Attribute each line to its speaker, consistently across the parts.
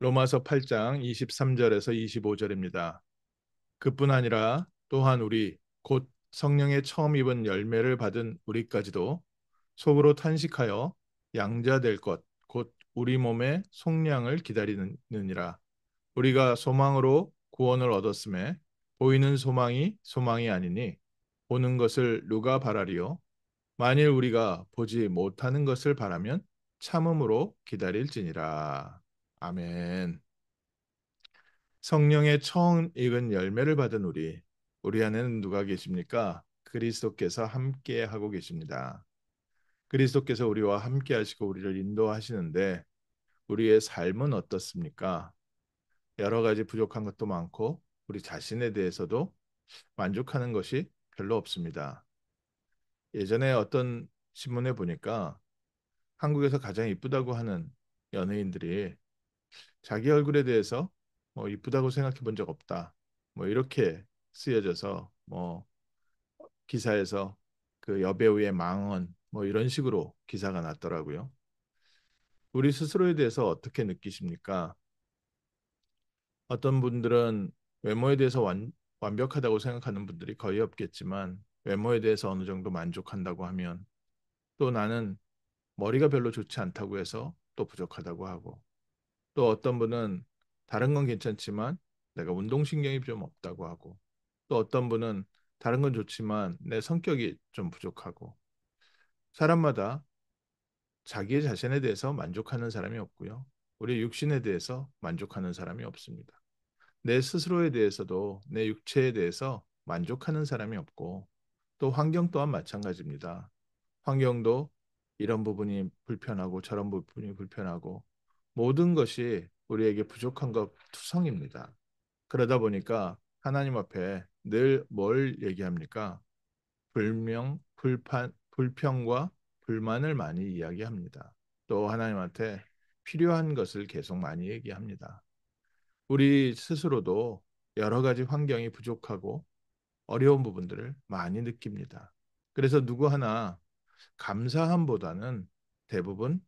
Speaker 1: 로마서 8장 23절에서 25절입니다. 그뿐 아니라 또한 우리 곧 성령의 처음 입은 열매를 받은 우리까지도 속으로 탄식하여 양자 될 것 곧 우리 몸의 속량을 기다리느니라 우리가 소망으로 구원을 얻었음에 보이는 소망이 소망이 아니니 보는 것을 누가 바라리요 만일 우리가 보지 못하는 것을 바라면 참음으로 기다릴지니라 아멘. 성령의 처음 익은 열매를 받은 우리, 우리 안에는 누가 계십니까? 그리스도께서 함께 하고 계십니다. 그리스도께서 우리와 함께 하시고 우리를 인도하시는데 우리의 삶은 어떻습니까? 여러 가지 부족한 것도 많고 우리 자신에 대해서도 만족하는 것이 별로 없습니다. 예전에 어떤 신문에 보니까 한국에서 가장 이쁘다고 하는 연예인들이 자기 얼굴에 대해서 뭐 이쁘다고 생각해 본 적 없다. 뭐 이렇게 쓰여져서 뭐 기사에서 그 여배우의 망언 뭐 이런 식으로 기사가 났더라고요. 우리 스스로에 대해서 어떻게 느끼십니까? 어떤 분들은 외모에 대해서 완, 완벽하다고 생각하는 분들이 거의 없겠지만 외모에 대해서 어느 정도 만족한다고 하면 또 나는 머리가 별로 좋지 않다고 해서 또 부족하다고 하고 또 어떤 분은 다른 건 괜찮지만 내가 운동신경이 좀 없다고 하고 또 어떤 분은 다른 건 좋지만 내 성격이 좀 부족하고 사람마다 자기 의 자신에 대해서 만족하는 사람이 없고요. 우리 육신에 대해서 만족하는 사람이 없습니다. 내 스스로에 대해서도 내 육체에 대해서 만족하는 사람이 없고 또 환경 또한 마찬가지입니다. 환경도 이런 부분이 불편하고 저런 부분이 불편하고 모든 것이 우리에게 부족한 것 투성입니다. 그러다 보니까 하나님 앞에 늘 뭘 얘기합니까? 불명, 불판, 불평과 불만을 많이 이야기합니다. 또 하나님한테 필요한 것을 계속 많이 얘기합니다. 우리 스스로도 여러 가지 환경이 부족하고 어려운 부분들을 많이 느낍니다. 그래서 누구 하나 감사함보다는 대부분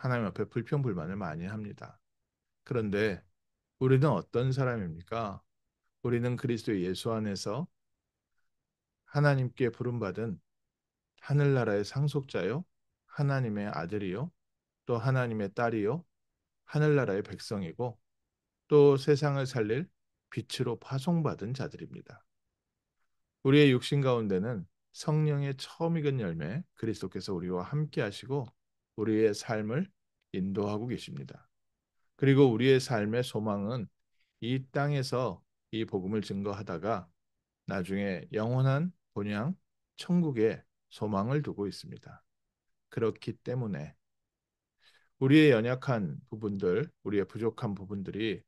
Speaker 1: 하나님 앞에 불평불만을 많이 합니다. 그런데 우리는 어떤 사람입니까? 우리는 그리스도 예수 안에서 하나님께 부름받은 하늘나라의 상속자요, 하나님의 아들이요, 또 하나님의 딸이요, 하늘나라의 백성이고, 또 세상을 살릴 빛으로 파송받은 자들입니다. 우리의 육신 가운데는 성령의 처음 익은 열매, 그리스도께서 우리와 함께 하시고 우리의 삶을 인도하고 계십니다. 그리고 우리의 삶의 소망은 이 땅에서 이 복음을 증거하다가 나중에 영원한 본향 천국에 소망을 두고 있습니다. 그렇기 때문에 우리의 연약한 부분들, 우리의 부족한 부분들이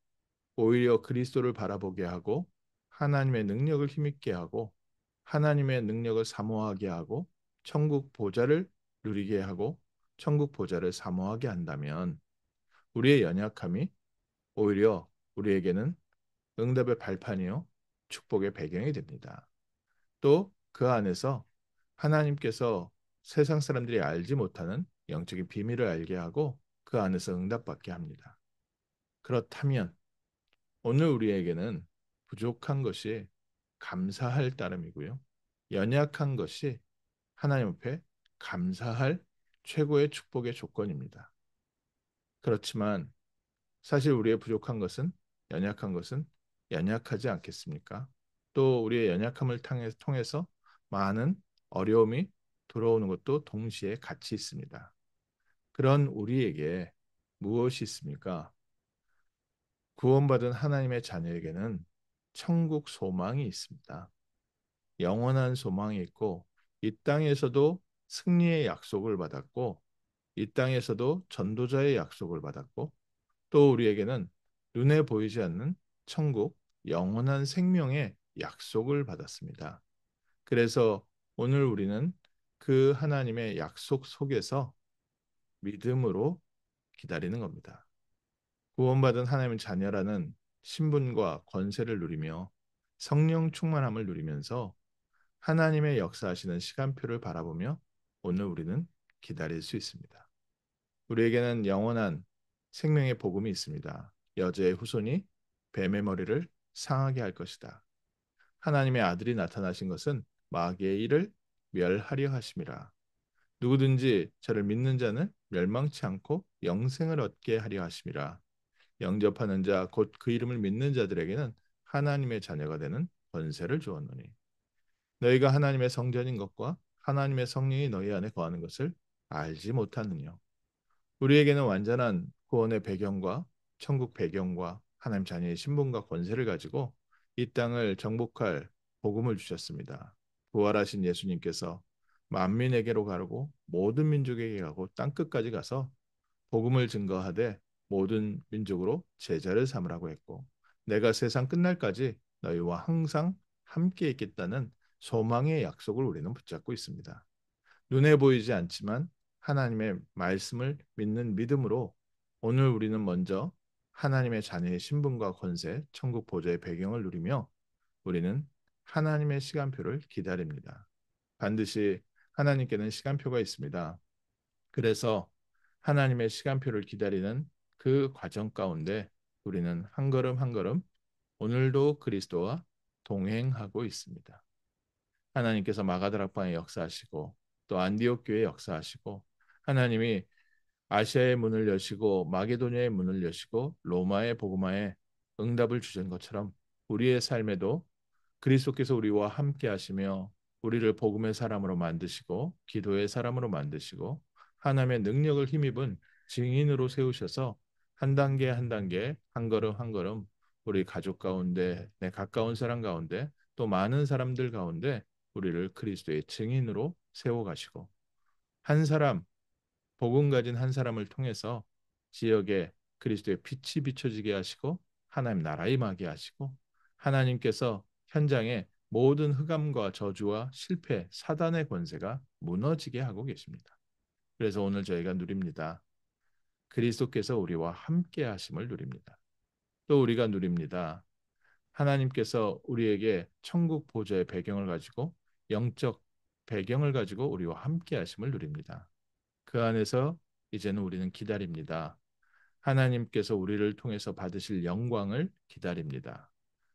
Speaker 1: 오히려 그리스도를 바라보게 하고 하나님의 능력을 힘있게 하고 하나님의 능력을 사모하게 하고 천국 보좌를 누리게 하고 천국 보좌를 사모하게 한다면 우리의 연약함이 오히려 우리에게는 응답의 발판이요 축복의 배경이 됩니다. 또 그 안에서 하나님께서 세상 사람들이 알지 못하는 영적인 비밀을 알게 하고 그 안에서 응답받게 합니다. 그렇다면 오늘 우리에게는 부족한 것이 감사할 따름이고요. 연약한 것이 하나님 앞에 감사할 최고의 축복의 조건입니다. 그렇지만 사실 우리의 부족한 것은 연약한 것은 연약하지 않겠습니까? 또 우리의 연약함을 통해서 많은 어려움이 들어오는 것도 동시에 같이 있습니다. 그런 우리에게 무엇이 있습니까? 구원받은 하나님의 자녀에게는 천국 소망이 있습니다. 영원한 소망이 있고 이 땅에서도 승리의 약속을 받았고 이 땅에서도 전도자의 약속을 받았고 또 우리에게는 눈에 보이지 않는 천국 영원한 생명의 약속을 받았습니다. 그래서 오늘 우리는 그 하나님의 약속 속에서 믿음으로 기다리는 겁니다. 구원받은 하나님의 자녀라는 신분과 권세를 누리며 성령 충만함을 누리면서 하나님의 역사하시는 시간표를 바라보며 오늘 우리는 기다릴 수 있습니다. 우리에게는 영원한 생명의 복음이 있습니다. 여자의 후손이 뱀의 머리를 상하게 할 것이다. 하나님의 아들이 나타나신 것은 마귀의 일을 멸하려 하심이라. 누구든지 저를 믿는 자는 멸망치 않고 영생을 얻게 하려 하심이라. 영접하는 자 곧 그 이름을 믿는 자들에게는 하나님의 자녀가 되는 권세를 주었노니 너희가 하나님의 성전인 것과 하나님의 성령이 너희 안에 거하는 것을 알지 못하느냐. 우리에게는 완전한 구원의 배경과 천국 배경과 하나님 자녀의 신분과 권세를 가지고 이 땅을 정복할 복음을 주셨습니다. 부활하신 예수님께서 만민에게로 가르고 모든 민족에게 가고 땅 끝까지 가서 복음을 증거하되 모든 민족으로 제자를 삼으라고 했고 내가 세상 끝날까지 너희와 항상 함께 있겠다는 소망의 약속을 우리는 붙잡고 있습니다. 눈에 보이지 않지만 하나님의 말씀을 믿는 믿음으로 오늘 우리는 먼저 하나님의 자녀의 신분과 권세, 천국 보좌의 배경을 누리며 우리는 하나님의 시간표를 기다립니다. 반드시 하나님께는 시간표가 있습니다. 그래서 하나님의 시간표를 기다리는 그 과정 가운데 우리는 한 걸음 한 걸음 오늘도 그리스도와 동행하고 있습니다. 하나님께서 마가드락방에 역사하시고 또 안디옥 교회 역사하시고 하나님이 아시아의 문을 여시고 마게도니아의 문을 여시고 로마의 복음화에 응답을 주신 것처럼 우리의 삶에도 그리스도께서 우리와 함께 하시며 우리를 복음의 사람으로 만드시고 기도의 사람으로 만드시고 하나님의 능력을 힘입은 증인으로 세우셔서 한 단계 한 단계 한 걸음 한 걸음 우리 가족 가운데 내 가까운 사람 가운데 또 많은 사람들 가운데 우리를 그리스도의 증인으로 세워가시고 한 사람 복음 가진 한 사람을 통해서 지역에 그리스도의 빛이 비춰지게 하시고 하나님 나라에 임하게 하시고 하나님께서 현장에 모든 흑암과 저주와 실패, 사단의 권세가 무너지게 하고 계십니다. 그래서 오늘 저희가 누립니다. 그리스도께서 우리와 함께 하심을 누립니다. 또 우리가 누립니다. 하나님께서 우리에게 천국 보좌의 배경을 가지고 영적 배경을 가지고 우리와 함께 하심을 누립니다. 그 안에서 이제는 우리는 기다립니다. 하나님께서 우리를 통해서 받으실 영광을 기다립니다.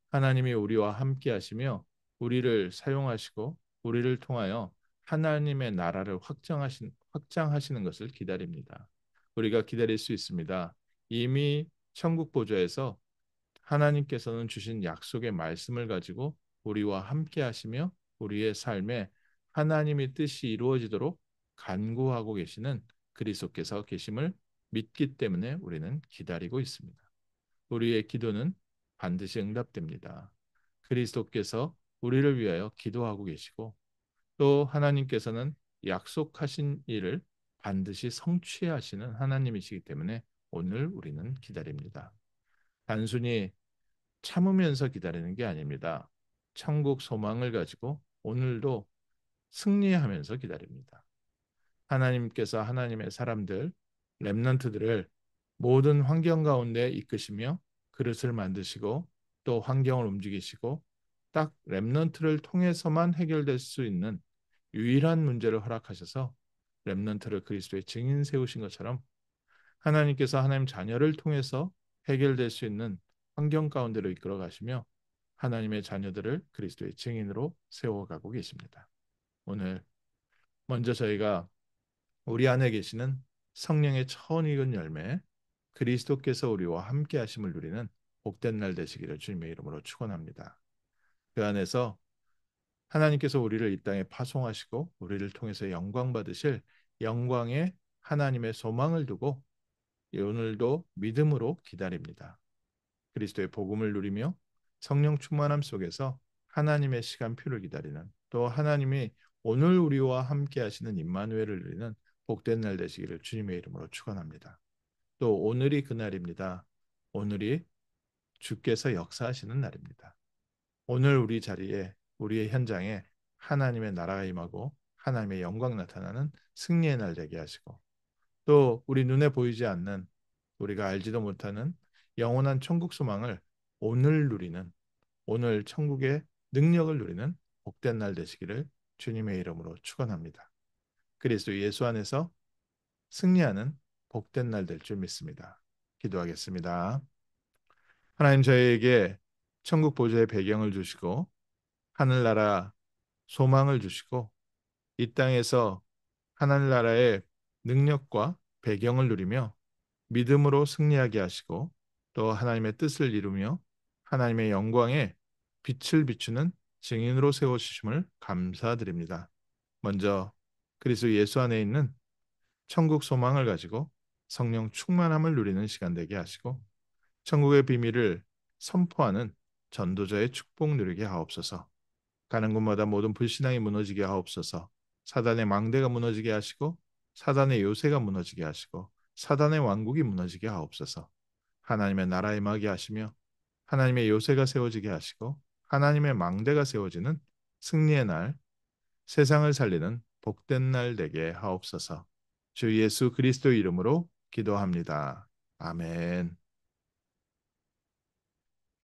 Speaker 1: 하나님이 우리와 함께 하시며 우리를 사용하시고 우리를 통하여 하나님의 나라를 확장하신, 확장하시는 것을 기다립니다. 우리가 기다릴 수 있습니다. 이미 천국 보좌에서 하나님께서는 주신 약속의 말씀을 가지고 우리와 함께 하시며 우리의 삶에 하나님의 뜻이 이루어지도록 간구하고 계시는 그리스도께서 계심을 믿기 때문에 우리는 기다리고 있습니다. 우리의 기도는 반드시 응답됩니다. 그리스도께서 우리를 위하여 기도하고 계시고 또 하나님께서는 약속하신 일을 반드시 성취하시는 하나님이시기 때문에 오늘 우리는 기다립니다. 단순히 참으면서 기다리는 게 아닙니다. 천국 소망을 가지고 오늘도 승리하면서 기다립니다. 하나님께서 하나님의 사람들, 랩런트들을 모든 환경 가운데 이끄시며 그릇을 만드시고 또 환경을 움직이시고 딱 랩런트를 통해서만 해결될 수 있는 유일한 문제를 허락하셔서 랩런트를 그리스도의 증인 세우신 것처럼 하나님께서 하나님 자녀를 통해서 해결될 수 있는 환경 가운데로 이끌어 가시며 하나님의 자녀들을 그리스도의 증인으로 세워가고 계십니다. 오늘 먼저 저희가 우리 안에 계시는 성령의 천 익은 열매 그리스도께서 우리와 함께 하심을 누리는 복된 날 되시기를 주님의 이름으로 축원합니다. 그 안에서 하나님께서 우리를 이 땅에 파송하시고 우리를 통해서 영광 받으실 영광의 하나님의 소망을 두고 오늘도 믿음으로 기다립니다. 그리스도의 복음을 누리며 성령 충만함 속에서 하나님의 시간표를 기다리는 또 하나님이 오늘 우리와 함께 하시는 임마누엘을 누리는 복된 날 되시기를 주님의 이름으로 축원합니다. 또 오늘이 그 날입니다. 오늘이 주께서 역사하시는 날입니다. 오늘 우리 자리에 우리의 현장에 하나님의 나라가 임하고 하나님의 영광 나타나는 승리의 날 되게 하시고 또 우리 눈에 보이지 않는 우리가 알지도 못하는 영원한 천국 소망을 오늘 누리는 오늘 천국의 능력을 누리는 복된 날 되시기를 주님의 이름으로 축원합니다. 그리스도 예수 안에서 승리하는 복된 날 될 줄 믿습니다. 기도하겠습니다. 하나님 저희에게 천국 보좌의 배경을 주시고 하늘나라 소망을 주시고 이 땅에서 하늘나라의 능력과 배경을 누리며 믿음으로 승리하게 하시고 또 하나님의 뜻을 이루며 하나님의 영광에 빛을 비추는 증인으로 세우심을 감사드립니다. 먼저 그리스도 예수 안에 있는 천국 소망을 가지고 성령 충만함을 누리는 시간 되게 하시고 천국의 비밀을 선포하는 전도자의 축복 누리게 하옵소서. 가는 곳마다 모든 불신앙이 무너지게 하옵소서. 사단의 망대가 무너지게 하시고 사단의 요새가 무너지게 하시고 사단의 왕국이 무너지게 하옵소서. 하나님의 나라에 임하게 하시며 하나님의 요새가 세워지게 하시고 하나님의 망대가 세워지는 승리의 날, 세상을 살리는 복된 날 되게 하옵소서. 주 예수 그리스도 이름으로 기도합니다. 아멘.